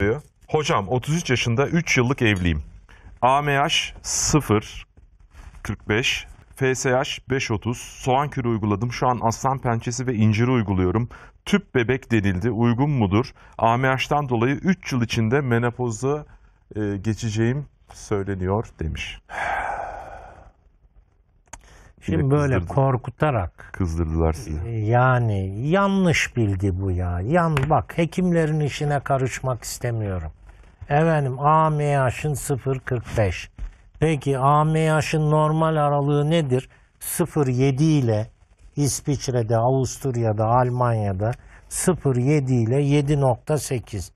diyor. Hocam 33 yaşında 3 yıllık evliyim. AMH 0 45 FSH 530 soğan kürü uyguladım. Şu an aslan pençesi ve inciri uyguluyorum. Tüp bebek denildi. Uygun mudur? AMH'dan dolayı 3 yıl içinde menopozu e, geçeceğim söyleniyor demiş. Şimdi böyle korkutarak. Kızdırdılar sizi. E, yani yanlış bilgi bu ya. Yan bak hekimlerin işine karışmak istemiyorum. Efendim AMH'ın 0.45. Peki AMH'ın normal aralığı nedir? 0.7 ile İsviçre'de, Avusturya'da, Almanya'da 0.7 ile 7.8.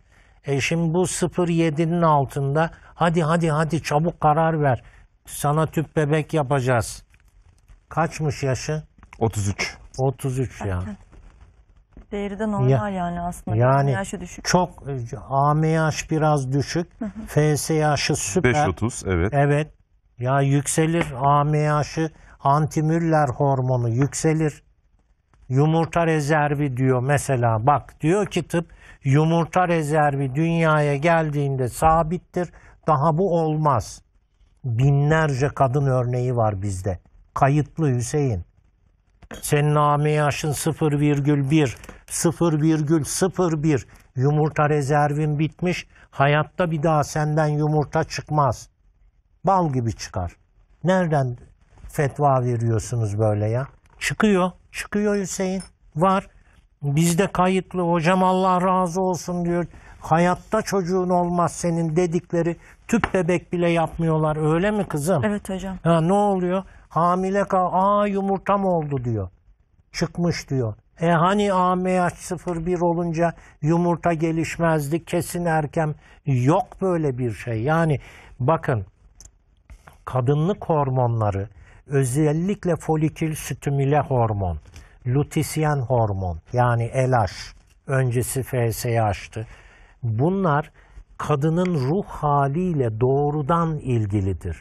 E şimdi bu 0.7'nin altında hadi hadi hadi çabuk karar ver. Sana tüp bebek yapacağız. Kaçmış yaşı? 33. 33 ya. Erken. Değeri de normal Ya- yani aslında. Yani yaşı düşük. Çok e, AMH biraz düşük. yaşı süper. 5.30 evet. Evet. Ya yükselir AMH'ı antimüller hormonu yükselir. Yumurta rezervi diyor mesela. Bak diyor ki tıp yumurta rezervi dünyaya geldiğinde sabittir. Daha bu olmaz. Binlerce kadın örneği var bizde kayıtlı Hüseyin. Senin AME yaşın 0,1, 0,01. Yumurta rezervin bitmiş. Hayatta bir daha senden yumurta çıkmaz. Bal gibi çıkar. Nereden fetva veriyorsunuz böyle ya? Çıkıyor. Çıkıyor Hüseyin. Var. Bizde kayıtlı hocam Allah razı olsun diyor. Hayatta çocuğun olmaz senin dedikleri tüp bebek bile yapmıyorlar. Öyle mi kızım? Evet hocam. Ha, ne oluyor? Hamile kal, aa yumurtam oldu diyor. Çıkmış diyor. E hani AMH01 olunca yumurta gelişmezdi, kesin erken. Yok böyle bir şey. Yani bakın kadınlık hormonları özellikle folikül stimüle hormon, lutisyen hormon yani LH, öncesi FSH'tı. Bunlar kadının ruh haliyle doğrudan ilgilidir.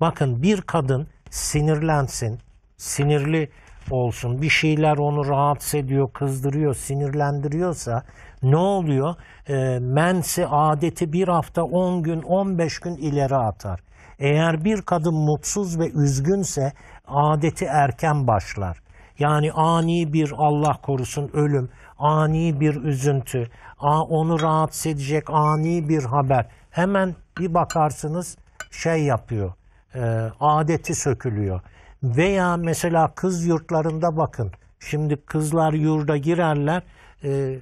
Bakın bir kadın sinirlensin, sinirli olsun, bir şeyler onu rahatsız ediyor, kızdırıyor, sinirlendiriyorsa ne oluyor? E, ee, mensi adeti bir hafta, 10 gün, 15 gün ileri atar. Eğer bir kadın mutsuz ve üzgünse adeti erken başlar. Yani ani bir Allah korusun ölüm, ani bir üzüntü, onu rahatsız edecek ani bir haber. Hemen bir bakarsınız şey yapıyor, e, adeti sökülüyor. Veya mesela kız yurtlarında bakın. Şimdi kızlar yurda girerler. E,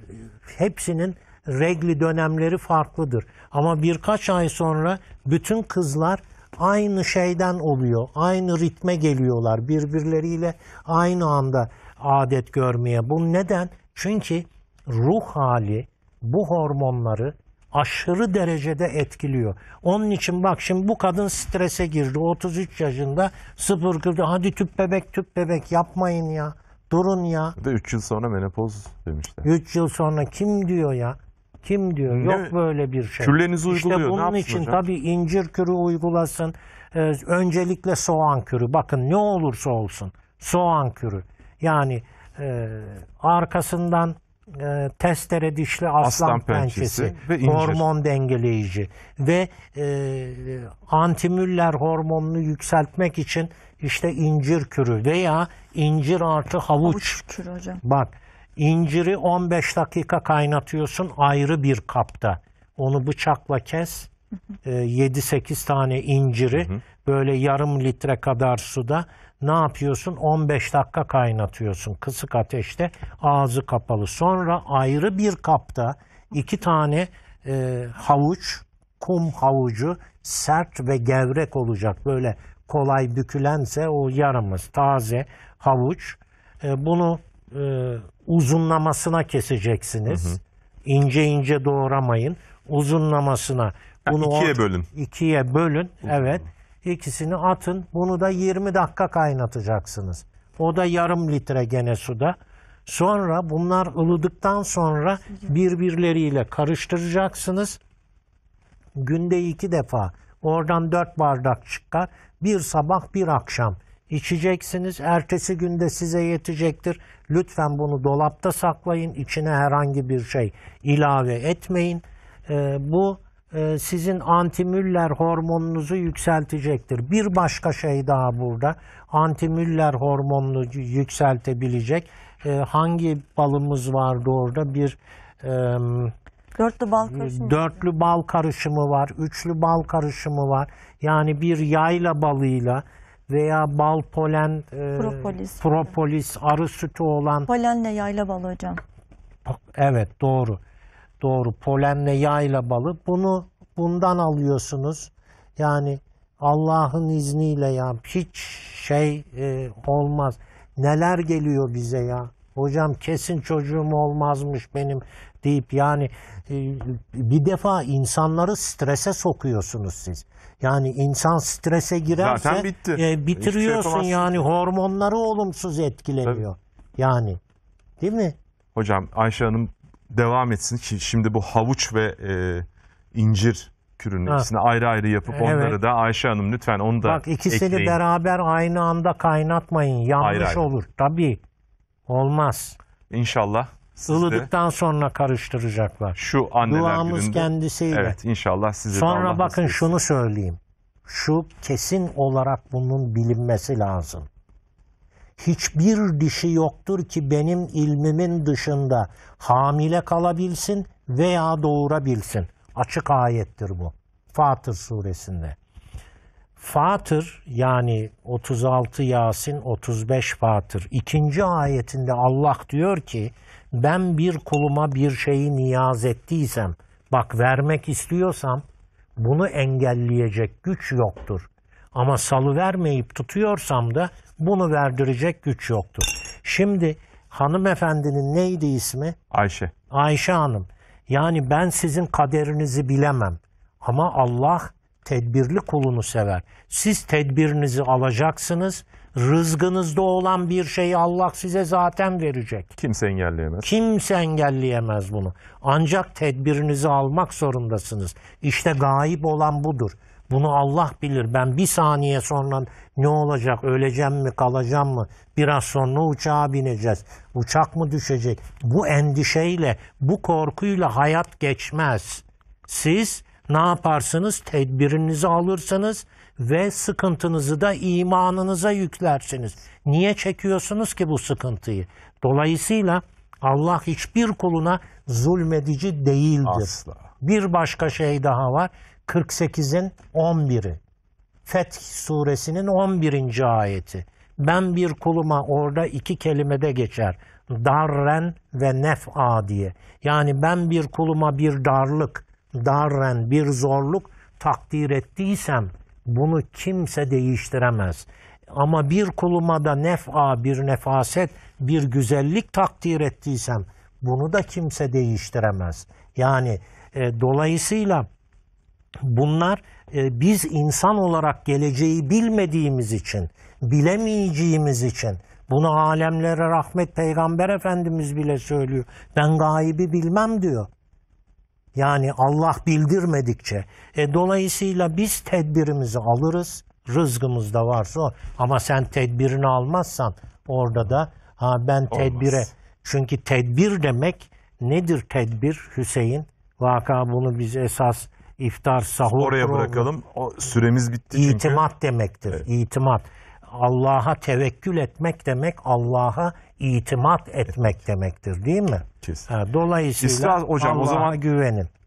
hepsinin regli dönemleri farklıdır. Ama birkaç ay sonra bütün kızlar aynı şeyden oluyor. Aynı ritme geliyorlar. Birbirleriyle aynı anda adet görmeye. Bu neden? Çünkü ruh hali bu hormonları aşırı derecede etkiliyor. Onun için bak şimdi bu kadın strese girdi. 33 yaşında sıfır kırdı. Hadi tüp bebek tüp bebek yapmayın ya. Durun ya. Bir de 3 yıl sonra menopoz demişler. 3 yıl sonra kim diyor ya? Kim diyor? Ne? Yok böyle bir şey. Kürlerinizi uyguluyor. İşte bunun ne için hocam? tabii incir kürü uygulasın. Ee, öncelikle soğan kürü. Bakın ne olursa olsun soğan kürü. Yani e, arkasından e, testere dişli aslan, aslan pençesi, pençesi ve hormon dengeleyici ve e, antimüller hormonunu yükseltmek için işte incir kürü veya incir artı havuç. Havuç kürü hocam. Bak inciri 15 dakika kaynatıyorsun ayrı bir kapta. Onu bıçakla kes. 7-8 e, tane inciri böyle yarım litre kadar suda ne yapıyorsun? 15 dakika kaynatıyorsun kısık ateşte ağzı kapalı. Sonra ayrı bir kapta iki tane e, havuç, kum havucu sert ve gevrek olacak. Böyle kolay bükülense o yaramız taze havuç. E, bunu e, uzunlamasına keseceksiniz. Hı hı. İnce ince doğramayın. Uzunlamasına. Bunu ikiye bölün. İkiye bölün. Evet. İkisini atın. Bunu da 20 dakika kaynatacaksınız. O da yarım litre gene suda. Sonra bunlar ılıdıktan sonra birbirleriyle karıştıracaksınız. Günde iki defa. Oradan dört bardak çıkar. Bir sabah bir akşam içeceksiniz. Ertesi günde size yetecektir. Lütfen bunu dolapta saklayın. İçine herhangi bir şey ilave etmeyin. Ee, bu ee, sizin antimüller hormonunuzu yükseltecektir. Bir başka şey daha burada. Antimüller hormonunu yükseltebilecek. Ee, hangi balımız vardı orada? Bir Dörtlü bal karışımı. Dörtlü bal karışımı var, üçlü bal karışımı var. Yani bir yayla balıyla veya bal polen, e, propolis, propolis arı sütü olan. Polenle yayla balı hocam. Evet doğru. Doğru. Polenle yayla balı. Bunu bundan alıyorsunuz. Yani Allah'ın izniyle ya hiç şey e, olmaz. Neler geliyor bize ya? Hocam kesin çocuğum olmazmış benim deyip yani e, bir defa insanları strese sokuyorsunuz siz. Yani insan strese girerse Zaten bitti. E, bitiriyorsun şey yani hormonları olumsuz etkileniyor. Tabii. Yani değil mi? Hocam Ayşe Hanım devam etsin ki şimdi bu havuç ve e, incir kürünü ayrı ayrı yapıp Evet. onları da Ayşe Hanım lütfen onu da Bak ikisini ekleyin. beraber aynı anda kaynatmayın. Yanlış Hayır, hayır. olur. Tabii. Olmaz. İnşallah siz de Ilıdıktan sonra karıştıracaklar. şu anneler Duamız gününde. kendisiyle. Evet inşallah size Sonra Allah bakın nasip şunu söyleyeyim. Şu kesin olarak bunun bilinmesi lazım hiçbir dişi yoktur ki benim ilmimin dışında hamile kalabilsin veya doğurabilsin. Açık ayettir bu. Fatır suresinde. Fatır yani 36 Yasin 35 Fatır ikinci ayetinde Allah diyor ki ben bir kuluma bir şeyi niyaz ettiysem bak vermek istiyorsam bunu engelleyecek güç yoktur. Ama salı vermeyip tutuyorsam da bunu verdirecek güç yoktu. Şimdi hanımefendinin neydi ismi? Ayşe. Ayşe Hanım. Yani ben sizin kaderinizi bilemem. Ama Allah tedbirli kulunu sever. Siz tedbirinizi alacaksınız. Rızgınızda olan bir şeyi Allah size zaten verecek. Kimse engelleyemez. Kimse engelleyemez bunu. Ancak tedbirinizi almak zorundasınız. İşte gayip olan budur. Bunu Allah bilir. Ben bir saniye sonra ne olacak? Öleceğim mi? Kalacağım mı? Biraz sonra uçağa bineceğiz. Uçak mı düşecek? Bu endişeyle, bu korkuyla hayat geçmez. Siz ne yaparsınız? Tedbirinizi alırsınız ve sıkıntınızı da imanınıza yüklersiniz. Niye çekiyorsunuz ki bu sıkıntıyı? Dolayısıyla Allah hiçbir kuluna zulmedici değildir. Asla. Bir başka şey daha var. 48'in 11'i. Feth suresinin 11. ayeti. Ben bir kuluma orada iki kelimede geçer. Darren ve nef'a diye. Yani ben bir kuluma bir darlık, darren bir zorluk takdir ettiysem bunu kimse değiştiremez. Ama bir kuluma da nef'a bir nefaset, bir güzellik takdir ettiysem bunu da kimse değiştiremez. Yani e, dolayısıyla bunlar e, biz insan olarak geleceği bilmediğimiz için, bilemeyeceğimiz için bunu alemlere rahmet peygamber efendimiz bile söylüyor. Ben gaybi bilmem diyor. Yani Allah bildirmedikçe. E, dolayısıyla biz tedbirimizi alırız. Rızgımız da varsa Ama sen tedbirini almazsan orada da ha ben tedbire. Olmaz. Çünkü tedbir demek nedir tedbir Hüseyin? Vaka bunu biz esas iftar, sahur. Oraya programı. bırakalım. O süremiz bitti çünkü. İtimat demektir. Evet. İtimat. Allah'a tevekkül etmek demek Allah'a itimat etmek evet. demektir değil mi? Kesin. dolayısıyla İsra, hocam, Allah'a o zaman güvenin.